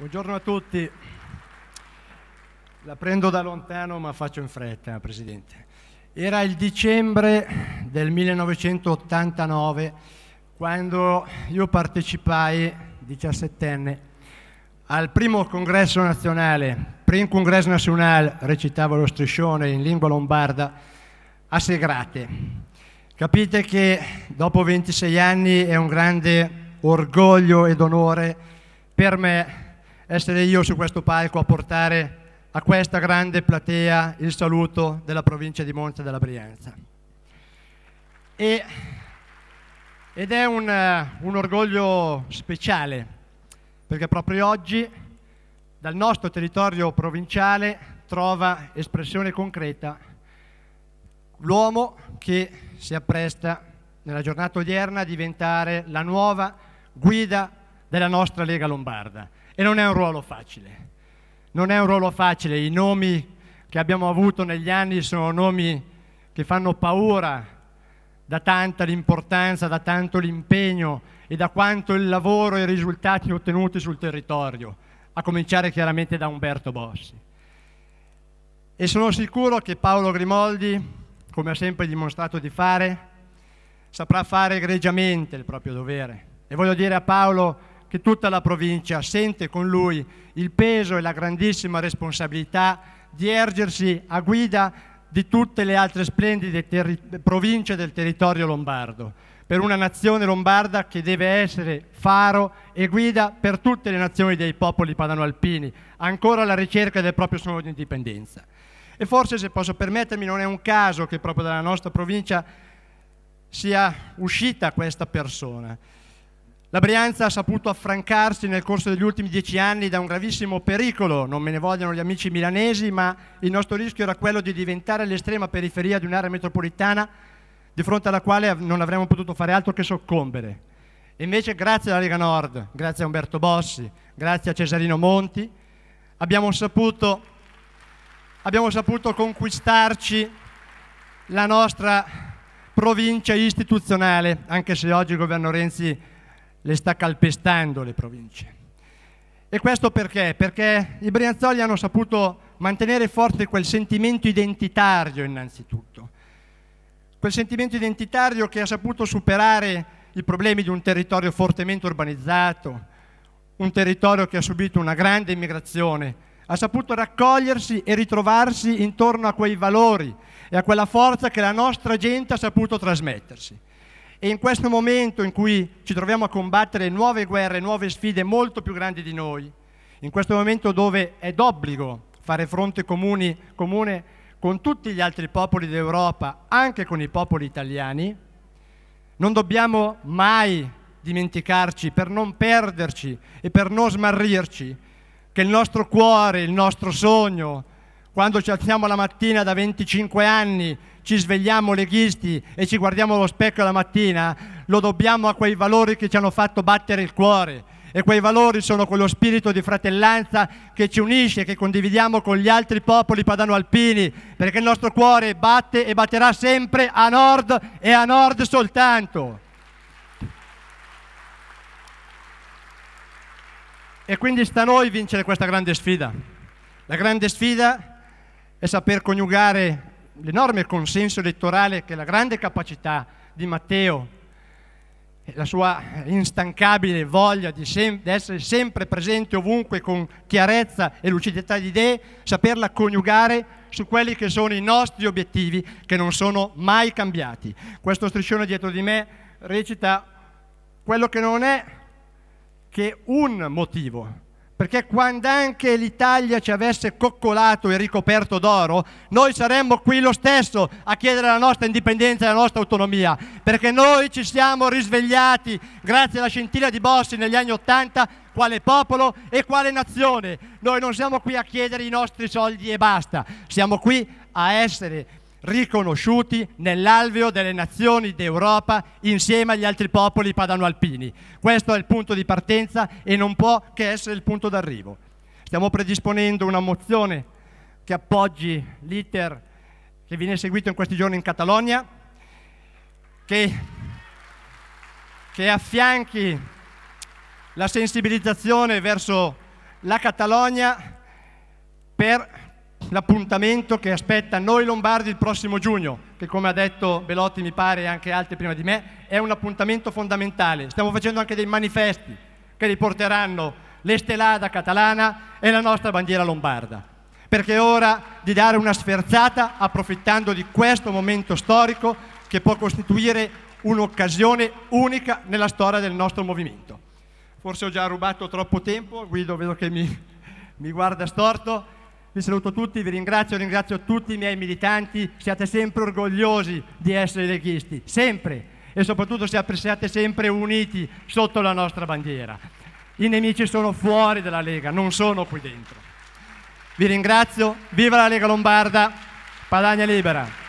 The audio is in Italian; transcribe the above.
Buongiorno a tutti. La prendo da lontano ma faccio in fretta, Presidente. Era il dicembre del 1989 quando io partecipai, 17enne, al primo congresso nazionale, Prim Congresso Nazionale, recitavo lo striscione in lingua lombarda, a Segrate. Capite che dopo 26 anni è un grande orgoglio ed onore per me essere io su questo palco a portare a questa grande platea il saluto della provincia di Monza della Brianza. E, ed è un, eh, un orgoglio speciale, perché proprio oggi dal nostro territorio provinciale trova espressione concreta l'uomo che si appresta nella giornata odierna a diventare la nuova guida della nostra Lega Lombarda e non è un ruolo facile, non è un ruolo facile, i nomi che abbiamo avuto negli anni sono nomi che fanno paura da tanta l'importanza, da tanto l'impegno e da quanto il lavoro e i risultati ottenuti sul territorio, a cominciare chiaramente da Umberto Bossi. E sono sicuro che Paolo Grimoldi, come ha sempre dimostrato di fare, saprà fare egregiamente il proprio dovere. E voglio dire a Paolo che tutta la provincia sente con lui il peso e la grandissima responsabilità di ergersi a guida di tutte le altre splendide province del territorio lombardo, per una nazione lombarda che deve essere faro e guida per tutte le nazioni dei popoli padanoalpini, ancora alla ricerca del proprio sogno di indipendenza. E forse, se posso permettermi, non è un caso che proprio dalla nostra provincia sia uscita questa persona la Brianza ha saputo affrancarsi nel corso degli ultimi dieci anni da un gravissimo pericolo, non me ne vogliono gli amici milanesi, ma il nostro rischio era quello di diventare l'estrema periferia di un'area metropolitana di fronte alla quale non avremmo potuto fare altro che soccombere. Invece grazie alla Lega Nord, grazie a Umberto Bossi, grazie a Cesarino Monti, abbiamo saputo, abbiamo saputo conquistarci la nostra provincia istituzionale, anche se oggi il governo Renzi le sta calpestando le province. E questo perché? Perché i Brianzoli hanno saputo mantenere forte quel sentimento identitario innanzitutto, quel sentimento identitario che ha saputo superare i problemi di un territorio fortemente urbanizzato, un territorio che ha subito una grande immigrazione, ha saputo raccogliersi e ritrovarsi intorno a quei valori e a quella forza che la nostra gente ha saputo trasmettersi. E in questo momento in cui ci troviamo a combattere nuove guerre, nuove sfide molto più grandi di noi, in questo momento dove è d'obbligo fare fronte comuni, comune con tutti gli altri popoli d'Europa, anche con i popoli italiani, non dobbiamo mai dimenticarci, per non perderci e per non smarrirci, che il nostro cuore, il nostro sogno, quando ci alziamo la mattina da 25 anni, ci svegliamo leghisti e ci guardiamo allo specchio la mattina, lo dobbiamo a quei valori che ci hanno fatto battere il cuore. E quei valori sono quello spirito di fratellanza che ci unisce, che condividiamo con gli altri popoli padano-alpini, perché il nostro cuore batte e batterà sempre a nord e a nord soltanto. E quindi sta a noi vincere questa grande sfida. La grande sfida è saper coniugare l'enorme consenso elettorale che la grande capacità di Matteo la sua instancabile voglia di, sem di essere sempre presente ovunque con chiarezza e lucidità di idee, saperla coniugare su quelli che sono i nostri obiettivi che non sono mai cambiati. Questo striscione dietro di me recita quello che non è che un motivo perché quando anche l'Italia ci avesse coccolato e ricoperto d'oro, noi saremmo qui lo stesso a chiedere la nostra indipendenza e la nostra autonomia, perché noi ci siamo risvegliati grazie alla scintilla di Bossi negli anni Ottanta quale popolo e quale nazione. Noi non siamo qui a chiedere i nostri soldi e basta, siamo qui a essere riconosciuti nell'alveo delle nazioni d'Europa insieme agli altri popoli padano-alpini. Questo è il punto di partenza e non può che essere il punto d'arrivo. Stiamo predisponendo una mozione che appoggi l'iter che viene seguito in questi giorni in Catalogna, che, che affianchi la sensibilizzazione verso la Catalogna per l'appuntamento che aspetta noi lombardi il prossimo giugno, che come ha detto Belotti mi pare e anche altri prima di me, è un appuntamento fondamentale. Stiamo facendo anche dei manifesti che riporteranno l'estelada catalana e la nostra bandiera lombarda. Perché è ora di dare una sferzata approfittando di questo momento storico che può costituire un'occasione unica nella storia del nostro movimento. Forse ho già rubato troppo tempo, Guido vedo che mi, mi guarda storto. Vi saluto tutti, vi ringrazio, ringrazio tutti i miei militanti, siate sempre orgogliosi di essere leghisti, sempre, e soprattutto siate sempre uniti sotto la nostra bandiera. I nemici sono fuori dalla Lega, non sono qui dentro. Vi ringrazio, viva la Lega Lombarda, Padania Libera!